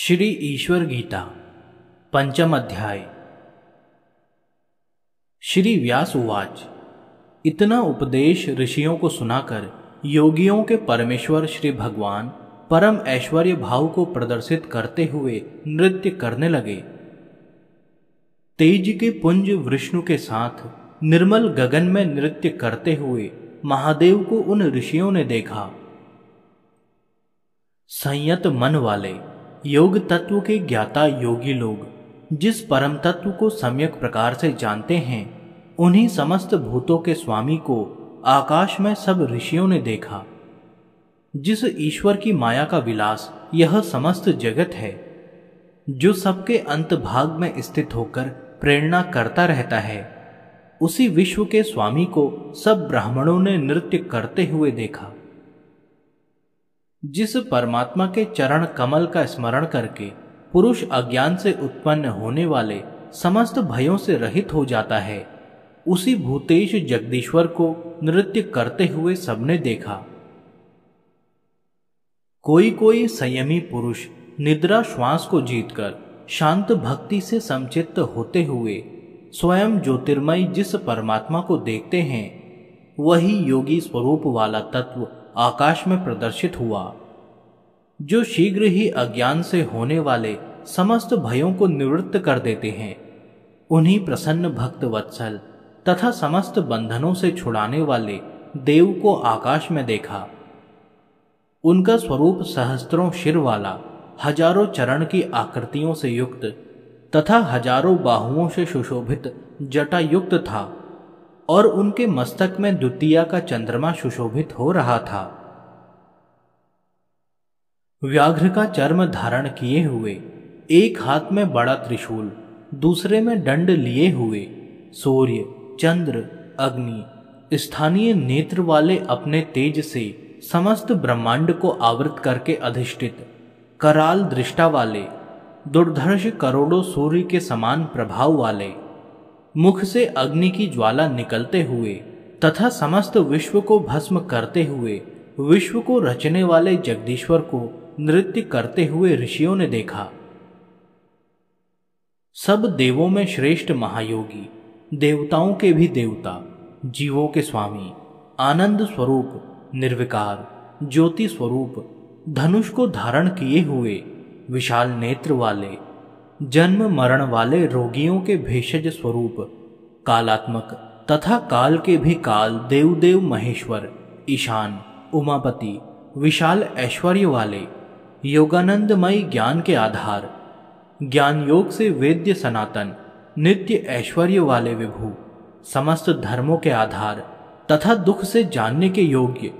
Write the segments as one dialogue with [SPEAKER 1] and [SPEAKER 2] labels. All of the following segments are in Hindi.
[SPEAKER 1] श्री ईश्वर गीता पंचम अध्याय श्री व्यास उवाच इतना उपदेश ऋषियों को सुनाकर योगियों के परमेश्वर श्री भगवान परम ऐश्वर्य भाव को प्रदर्शित करते हुए नृत्य करने लगे तेज के पुंज विष्णु के साथ निर्मल गगन में नृत्य करते हुए महादेव को उन ऋषियों ने देखा संयत मन वाले योग तत्व के ज्ञाता योगी लोग जिस परम तत्व को सम्यक प्रकार से जानते हैं उन्हीं समस्त भूतों के स्वामी को आकाश में सब ऋषियों ने देखा जिस ईश्वर की माया का विलास यह समस्त जगत है जो सबके अंत भाग में स्थित होकर प्रेरणा करता रहता है उसी विश्व के स्वामी को सब ब्राह्मणों ने नृत्य करते हुए देखा जिस परमात्मा के चरण कमल का स्मरण करके पुरुष अज्ञान से उत्पन्न होने वाले समस्त भयों से रहित हो जाता है उसी भूतेश जगदीश्वर को नृत्य करते हुए सबने देखा कोई कोई संयमी पुरुष निद्रा श्वास को जीतकर शांत भक्ति से समचित्त होते हुए स्वयं ज्योतिर्मय जिस परमात्मा को देखते हैं वही योगी स्वरूप वाला तत्व आकाश में प्रदर्शित हुआ जो शीघ्र ही अज्ञान से होने वाले समस्त भयों को निवृत्त कर देते हैं उन्हीं प्रसन्न भक्त वत्सल तथा समस्त बंधनों से छुड़ाने वाले देव को आकाश में देखा उनका स्वरूप सहस्त्रों शिर वाला हजारों चरण की आकृतियों से युक्त तथा हजारों बाहुओं से सुशोभित जटायुक्त था और उनके मस्तक में द्वितीय का चंद्रमा सुशोभित हो रहा था व्याघ्र का चर्म धारण किए हुए एक हाथ में बड़ा त्रिशूल दूसरे में दंड लिए हुए सूर्य चंद्र अग्नि स्थानीय नेत्र वाले अपने तेज से समस्त ब्रह्मांड को आवृत करके अधिष्ठित कराल दृष्टा वाले दुर्धर्ष करोड़ों सूर्य के समान प्रभाव वाले मुख से अग्नि की ज्वाला निकलते हुए तथा समस्त विश्व को भस्म करते हुए विश्व को रचने वाले जगदीश्वर को नृत्य करते हुए ऋषियों ने देखा सब देवों में श्रेष्ठ महायोगी देवताओं के भी देवता जीवों के स्वामी आनंद स्वरूप निर्विकार ज्योति स्वरूप धनुष को धारण किए हुए विशाल नेत्र वाले जन्म मरण वाले रोगियों के भेषज स्वरूप कालात्मक तथा काल के भी काल देवदेव महेश्वर ईशान उमापति विशाल ऐश्वर्य वाले योगानंदमय ज्ञान के आधार ज्ञान योग से वेद्य सनातन नित्य ऐश्वर्य वाले विभु समस्त धर्मों के आधार तथा दुख से जानने के योग्य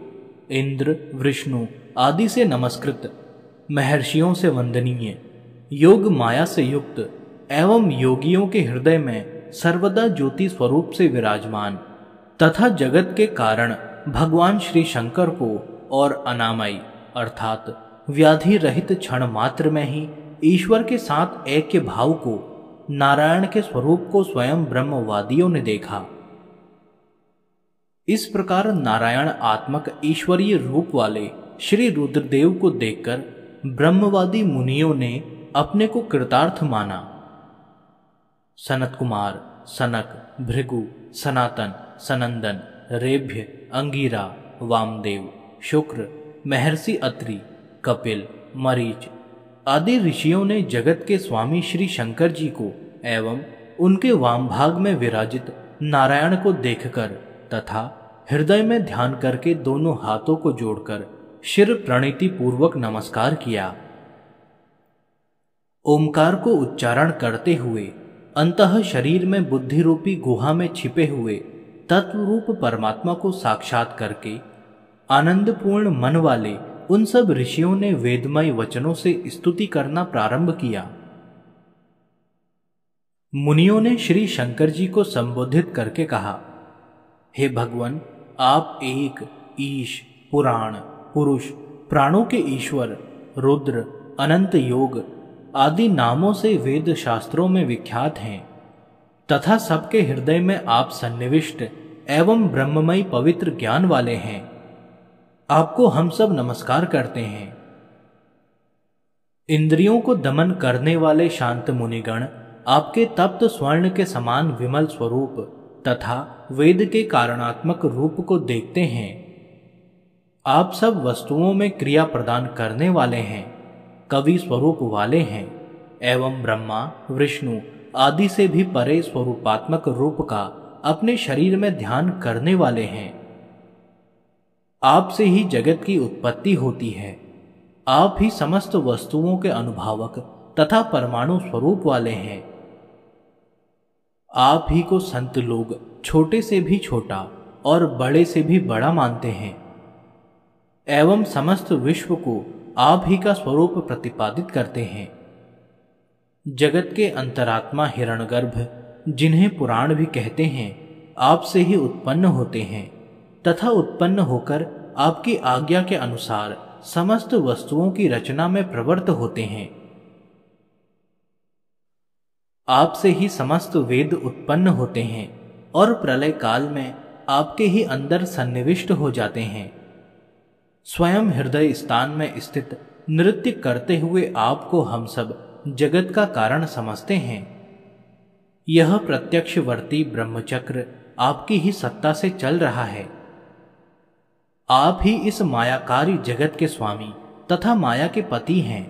[SPEAKER 1] इंद्र विष्णु आदि से नमस्कृत महर्षियों से वंदनीय योग माया से युक्त एवं योगियों के हृदय में सर्वदा ज्योति स्वरूप से विराजमान तथा जगत के कारण भगवान श्री शंकर को और अनामयी अर्थात व्याधि रहित क्षण मात्र में ही ईश्वर के साथ एक भाव को नारायण के स्वरूप को स्वयं ब्रह्मवादियों ने देखा इस प्रकार नारायण आत्मक ईश्वरीय रूप वाले श्री रुद्रदेव को देखकर ब्रह्मवादी मुनियों ने अपने को कृतार्थ माना सनत कुमार सनक भृगु सनातन सनंदन रेभ्य अंगीरा वामदेव शुक्र महर्षि अत्रि कपिल मरीच आदि ऋषियों ने जगत के स्वामी श्री शंकर जी को एवं उनके वाम भाग में विराजित नारायण को देखकर तथा हृदय में ध्यान करके दोनों हाथों को जोड़कर शिर प्रणीति पूर्वक नमस्कार किया ओमकार को उच्चारण करते हुए अंत शरीर में बुद्धि रूपी गुहा में छिपे हुए तत्व रूप परमात्मा को साक्षात करके आनंदपूर्ण मन वाले उन सब ऋषियों ने वेदमय वचनों से स्तुति करना प्रारंभ किया मुनियों ने श्री शंकर जी को संबोधित करके कहा हे भगवान आप एक ईश पुराण पुरुष प्राणों के ईश्वर रुद्र अनंत योग आदि नामों से वेद शास्त्रों में विख्यात हैं तथा सबके हृदय में आप सन्निविष्ट एवं ब्रह्ममयी पवित्र ज्ञान वाले हैं आपको हम सब नमस्कार करते हैं इंद्रियों को दमन करने वाले शांत मुनिगण आपके तप्त स्वर्ण के समान विमल स्वरूप तथा वेद के कारणात्मक रूप को देखते हैं आप सब वस्तुओं में क्रिया प्रदान करने वाले हैं कवि स्वरूप वाले हैं एवं ब्रह्मा विष्णु आदि से भी परे स्वरूपात्मक रूप का अपने शरीर में ध्यान करने वाले हैं आपसे ही जगत की उत्पत्ति होती है आप ही समस्त वस्तुओं के अनुभावक तथा परमाणु स्वरूप वाले हैं आप ही को संत लोग छोटे से भी छोटा और बड़े से भी बड़ा मानते हैं एवं समस्त विश्व को आप ही का स्वरूप प्रतिपादित करते हैं जगत के अंतरात्मा हिरणगर्भ जिन्हें पुराण भी कहते हैं आपसे ही उत्पन्न होते हैं तथा उत्पन्न होकर आपकी आज्ञा के अनुसार समस्त वस्तुओं की रचना में प्रवृत्त होते हैं आपसे ही समस्त वेद उत्पन्न होते हैं और प्रलय काल में आपके ही अंदर सन्निविष्ट हो जाते हैं स्वयं हृदय स्थान में स्थित नृत्य करते हुए आपको हम सब जगत का कारण समझते हैं यह प्रत्यक्षवर्ती ब्रह्मचक्र आपकी ही सत्ता से चल रहा है आप ही इस मायाकारी जगत के स्वामी तथा माया के पति हैं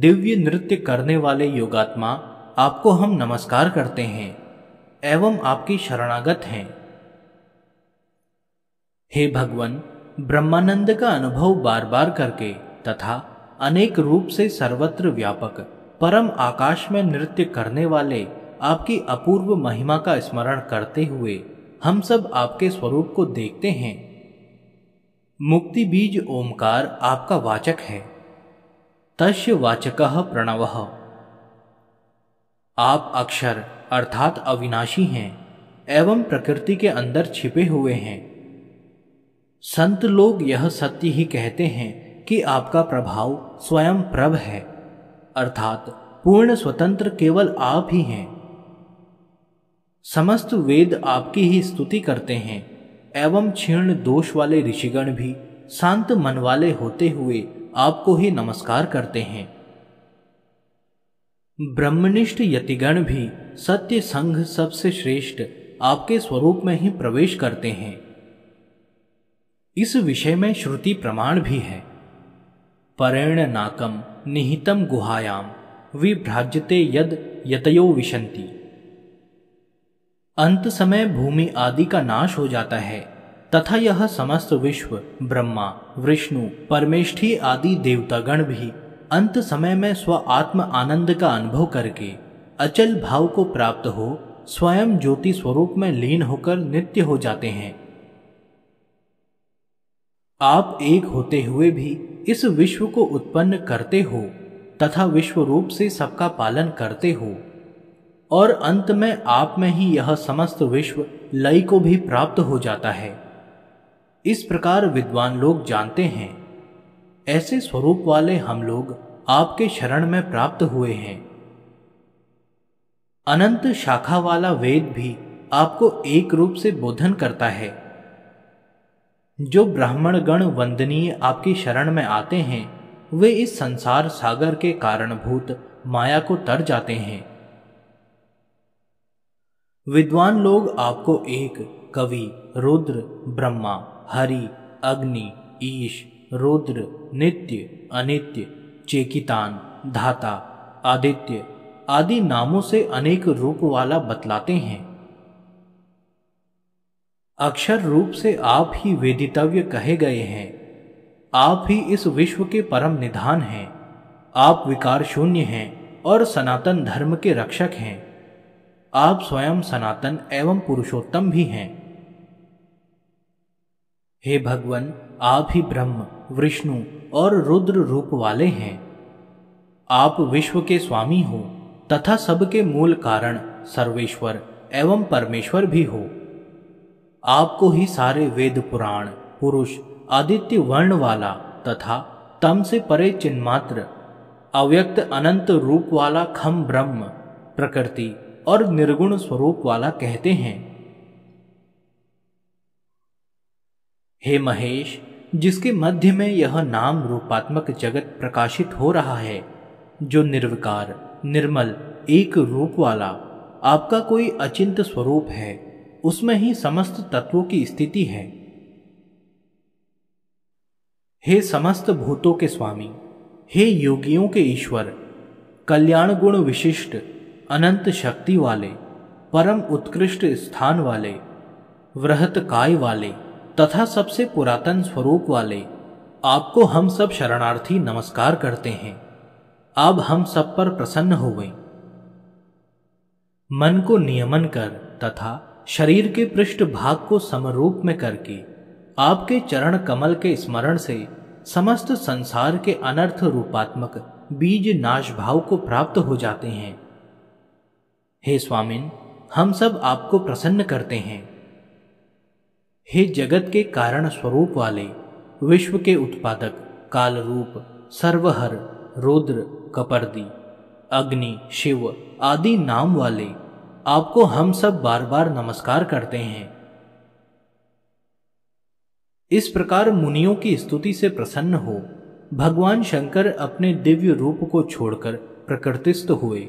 [SPEAKER 1] दिव्य नृत्य करने वाले योगात्मा आपको हम नमस्कार करते हैं एवं आपकी शरणागत हैं हे भगवान ब्रह्मानंद का अनुभव बार बार करके तथा अनेक रूप से सर्वत्र व्यापक परम आकाश में नृत्य करने वाले आपकी अपूर्व महिमा का स्मरण करते हुए हम सब आपके स्वरूप को देखते हैं मुक्ति बीज ओमकार आपका वाचक है तस्य वाचक प्रणव आप अक्षर अर्थात अविनाशी हैं एवं प्रकृति के अंदर छिपे हुए हैं संत लोग यह सत्य ही कहते हैं कि आपका प्रभाव स्वयं प्रभ है अर्थात पूर्ण स्वतंत्र केवल आप ही हैं समस्त वेद आपकी ही स्तुति करते हैं एवं क्षीर्ण दोष वाले ऋषिगण भी शांत मन वाले होते हुए आपको ही नमस्कार करते हैं ब्रह्मनिष्ठ यतिगण भी सत्य संघ सबसे श्रेष्ठ आपके स्वरूप में ही प्रवेश करते हैं इस विषय में श्रुति प्रमाण भी है परेण नाकम निहितम गुहायाम विभ्राज्यते यद यतयो विशंति अंत समय भूमि आदि का नाश हो जाता है तथा यह समस्त विश्व ब्रह्मा विष्णु परमेष्ठी आदि देवतागण भी अंत समय में स्व आत्म आनंद का अनुभव करके अचल भाव को प्राप्त हो स्वयं ज्योति स्वरूप में लीन होकर नित्य हो जाते हैं आप एक होते हुए भी इस विश्व को उत्पन्न करते हो तथा विश्व रूप से सबका पालन करते हो और अंत में आप में ही यह समस्त विश्व लय को भी प्राप्त हो जाता है इस प्रकार विद्वान लोग जानते हैं ऐसे स्वरूप वाले हम लोग आपके शरण में प्राप्त हुए हैं अनंत शाखा वाला वेद भी आपको एक रूप से बोधन करता है जो ब्राह्मण गण वंदनीय आपकी शरण में आते हैं वे इस संसार सागर के कारणभूत माया को तर जाते हैं विद्वान लोग आपको एक कवि रुद्र ब्रह्मा हरि अग्नि ईश रुद्र नित्य अनित्य चेकितान धाता आदित्य आदि नामों से अनेक रूप वाला बतलाते हैं अक्षर रूप से आप ही वेदितव्य कहे गए हैं आप ही इस विश्व के परम निधान हैं आप विकार शून्य हैं और सनातन धर्म के रक्षक हैं आप स्वयं सनातन एवं पुरुषोत्तम भी हैं हे भगवान आप ही ब्रह्म विष्णु और रुद्र रूप वाले हैं आप विश्व के स्वामी हो तथा सबके मूल कारण सर्वेश्वर एवं परमेश्वर भी हो आपको ही सारे वेद पुराण पुरुष आदित्य वर्ण वाला तथा तम से परे चिन्मात्र अव्यक्त अनंत रूप वाला खम ब्रह्म प्रकृति और निर्गुण स्वरूप वाला कहते हैं हे महेश जिसके मध्य में यह नाम रूपात्मक जगत प्रकाशित हो रहा है जो निर्विकार निर्मल एक रूप वाला आपका कोई अचिंत स्वरूप है उसमें ही समस्त तत्वों की स्थिति है हे समस्त भूतों के स्वामी हे योगियों के ईश्वर कल्याण गुण विशिष्ट अनंत शक्ति वाले परम उत्कृष्ट स्थान वाले वृहत काय वाले तथा सबसे पुरातन स्वरूप वाले आपको हम सब शरणार्थी नमस्कार करते हैं अब हम सब पर प्रसन्न हुए मन को नियमन कर तथा शरीर के पृष्ठ भाग को समरूप में करके आपके चरण कमल के स्मरण से समस्त संसार के अनर्थ रूपात्मक बीज नाश भाव को प्राप्त हो जाते हैं हे स्वामिन हम सब आपको प्रसन्न करते हैं हे जगत के कारण स्वरूप वाले विश्व के उत्पादक कालरूप सर्वहर रुद्र कपर्दी अग्नि शिव आदि नाम वाले आपको हम सब बार बार नमस्कार करते हैं इस प्रकार मुनियों की स्तुति से प्रसन्न हो भगवान शंकर अपने दिव्य रूप को छोड़कर प्रकृतिस्थ हुए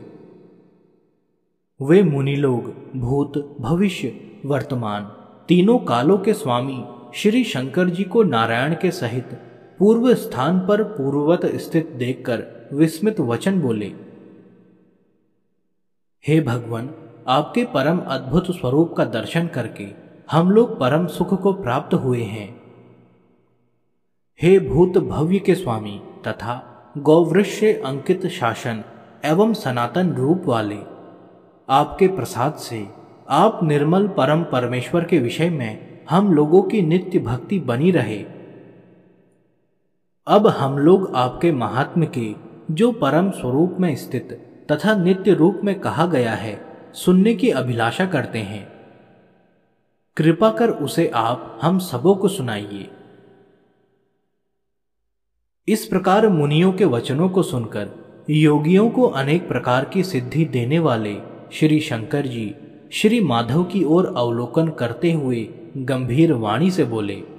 [SPEAKER 1] वे मुनि लोग भूत भविष्य वर्तमान तीनों कालों के स्वामी श्री शंकर जी को नारायण के सहित पूर्व स्थान पर पूर्ववत स्थित देखकर विस्मित वचन बोले हे भगवान आपके परम अद्भुत स्वरूप का दर्शन करके हम लोग परम सुख को प्राप्त हुए हैं हे भूत भव्य के स्वामी तथा गौवृष्य अंकित शासन एवं सनातन रूप वाले आपके प्रसाद से आप निर्मल परम परमेश्वर के विषय में हम लोगों की नित्य भक्ति बनी रहे अब हम लोग आपके महात्म के जो परम स्वरूप में स्थित तथा नित्य रूप में कहा गया है सुनने की अभिलाषा करते हैं कृपा कर उसे आप हम सबों को सुनाइए इस प्रकार मुनियों के वचनों को सुनकर योगियों को अनेक प्रकार की सिद्धि देने वाले श्री शंकर जी श्री माधव की ओर अवलोकन करते हुए गंभीर वाणी से बोले